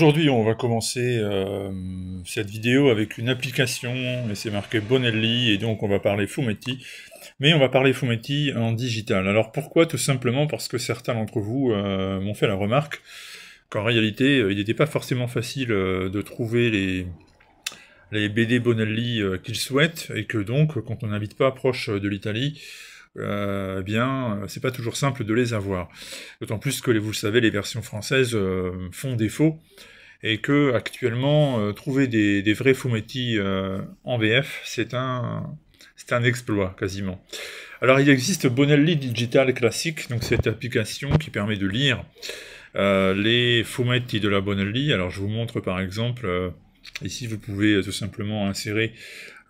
Aujourd'hui, on va commencer euh, cette vidéo avec une application, mais c'est marqué Bonelli, et donc on va parler Fumetti, mais on va parler Fumetti en digital. Alors pourquoi Tout simplement parce que certains d'entre vous euh, m'ont fait la remarque qu'en réalité, euh, il n'était pas forcément facile de trouver les, les BD Bonelli qu'ils souhaitent, et que donc, quand on n'habite pas proche de l'Italie, euh, eh bien, euh, c'est pas toujours simple de les avoir. D'autant plus que, vous le savez, les versions françaises euh, font défaut et que actuellement trouver des, vrais fumetti en VF, c'est un c'est un exploit quasiment. Alors il existe Bonelli Digital Classic, donc cette application qui permet de lire les fumetti de la Bonelli. Alors je vous montre par exemple ici vous pouvez tout simplement insérer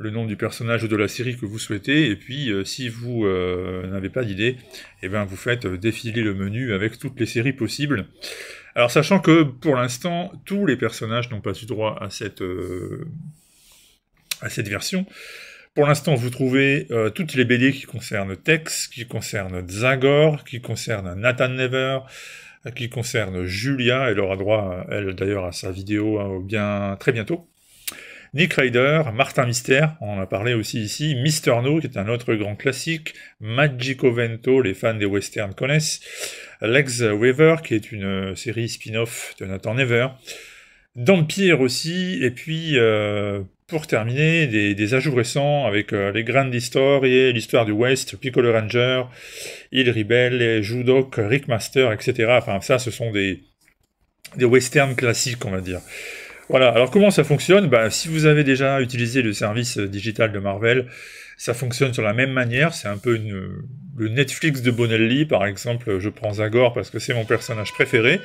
le nom du personnage ou de la série que vous souhaitez. Et puis, euh, si vous euh, n'avez pas d'idée, eh ben, vous faites euh, défiler le menu avec toutes les séries possibles. Alors, sachant que pour l'instant, tous les personnages n'ont pas eu droit à cette, à cette version. Pour l'instant, vous trouvez toutes les BD qui concernent Tex, qui concernent Zagor, qui concernent Nathan Never, qui concernent Julia. Elle aura droit, elle d'ailleurs, à sa vidéo hein, bien, très bientôt. Nick Ryder, Martin Mister, on en a parlé aussi ici, Mister No, qui est un autre grand classique, Magico Vento, les fans des westerns connaissent, Lex Weaver, qui est une euh, série spin-off de Nathan Never, Dampier aussi, et puis euh, pour terminer, des, ajouts récents avec euh, les grandes histoires et l'histoire du West, Piccolo Ranger, Il Rebelle, Rick Master, etc. Enfin, ça, ce sont des, des westerns classiques, on va dire. Voilà, alors comment ça fonctionne ben, Si vous avez déjà utilisé le service euh, digital de Marvel, ça fonctionne sur la même manière. C'est un peu euh, le Netflix de Bonelli, par exemple. Euh, je prends Zagor parce que c'est mon personnage préféré.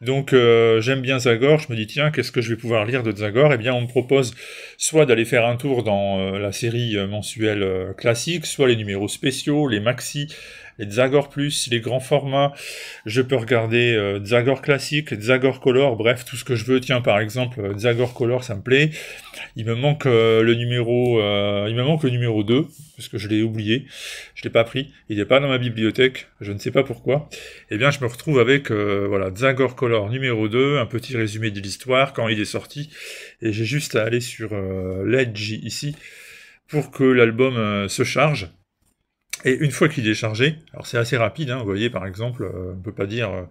Donc j'aime bien Zagor, je me dis tiens, qu'est-ce que je vais pouvoir lire de Zagor Eh bien on me propose soit d'aller faire un tour dans la série mensuelle classique, soit les numéros spéciaux, les maxi, les Zagor Plus, les grands formats. Je peux regarder euh, Zagor classique, Zagor Color, bref, tout ce que je veux. Tiens, par exemple, euh, Zagor Color, ça me plaît. Il me manque euh, le numéro, il me manque le numéro 2 parce que je l'ai oublié, je l'ai pas pris. Il n'est pas dans ma bibliothèque, je ne sais pas pourquoi. Eh bien, je me retrouve avec voilà Zagor Color numéro 2, un petit résumé de l'histoire quand il est sorti, et j'ai juste à aller sur l'Edge ici pour que l'album se charge. Et une fois qu'il est chargé, alors c'est assez rapide, hein, vous voyez par exemple, euh, on ne peut pas dire euh,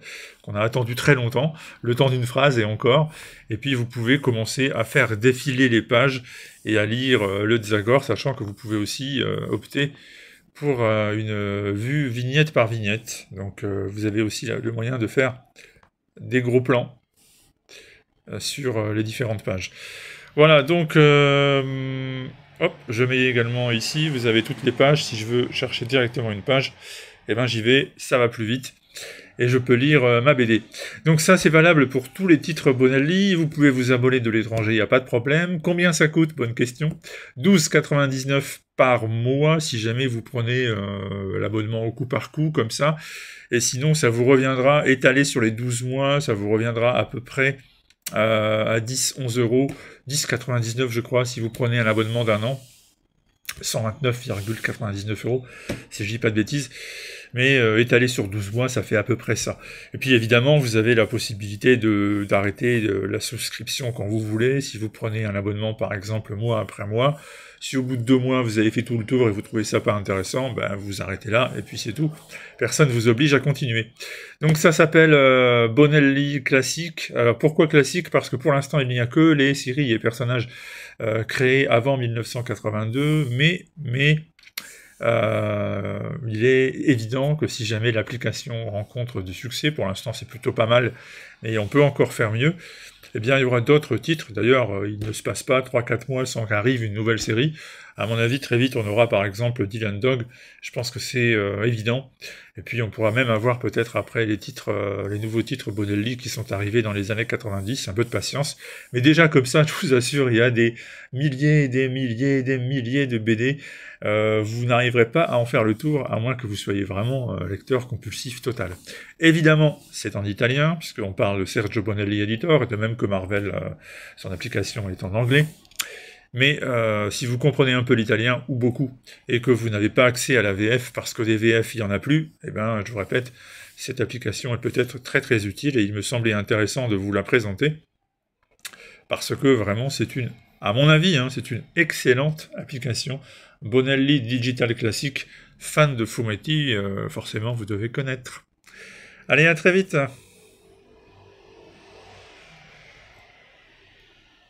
qu'on a attendu très longtemps, le temps d'une phrase et encore, et puis vous pouvez commencer à faire défiler les pages et à lire euh, le désaccord, sachant que vous pouvez aussi opter pour une vue vignette par vignette. Donc vous avez aussi le moyen de faire des gros plans sur les différentes pages. Voilà, donc Hop, je mets également ici, vous avez toutes les pages. Si je veux chercher directement une page, eh ben j'y vais, ça va plus vite. Et je peux lire euh, ma BD. Donc ça, c'est valable pour tous les titres Bonelli. Vous pouvez vous abonner de l'étranger, il n'y a pas de problème. Combien ça coûte Bonne question. 12,99 par mois si jamais vous prenez euh, l'abonnement au coup par coup comme ça. Et sinon, ça vous reviendra étalé sur les 12 mois, ça vous reviendra à peu près à 10, 11 euros, 99 je crois, si vous prenez un abonnement d'un an. 129,99 euros, si je dis pas de bêtises mais euh, étalé sur 12 mois, ça fait à peu près ça. Et puis évidemment, vous avez la possibilité de d'arrêter euh, la souscription quand vous voulez, si vous prenez un abonnement par exemple mois après mois. Si au bout de deux mois, vous avez fait tout le tour et vous trouvez ça pas intéressant, ben, vous arrêtez là et puis c'est tout. Personne vous oblige à continuer. Donc ça s'appelle euh, Bonelli classique. Alors pourquoi classique Parce que pour l'instant, il n'y a que les séries et personnages créés avant 1982, mais mais il est évident que si jamais l'application rencontre du succès, pour l'instant c'est plutôt pas mal, mais on peut encore faire mieux, eh bien il y aura d'autres titres. D'ailleurs, euh, il ne se passe pas 3-4 mois sans qu'arrive une nouvelle série. À mon avis, très vite, on aura par exemple Dylan Dog. Je pense que c'est euh, évident. Et puis on pourra même avoir peut-être après les titres, euh, les nouveaux titres Bonelli qui sont arrivés dans les années 90, un peu de patience. Mais déjà comme ça, je vous assure, il y a des milliers et des milliers et des milliers de BD. Euh, vous n'arriverez pas à en faire le tour, à moins que vous soyez vraiment euh, lecteur compulsif total. Évidemment, c'est en italien, puisqu'on parle de Sergio Bonelli Editor, et de même que Marvel, son application est en anglais. Mais euh, si vous comprenez un peu l'italien, ou beaucoup, et que vous n'avez pas accès à la VF parce que des VF, il n'y en a plus, eh bien, je vous répète, cette application est peut-être très très utile et il me semblait intéressant de vous la présenter parce que vraiment c'est une, à mon avis, hein, c'est une excellente application. Bonelli Digital Classic, fan de Fumetti, euh, forcément vous devez connaître. Allez, à très vite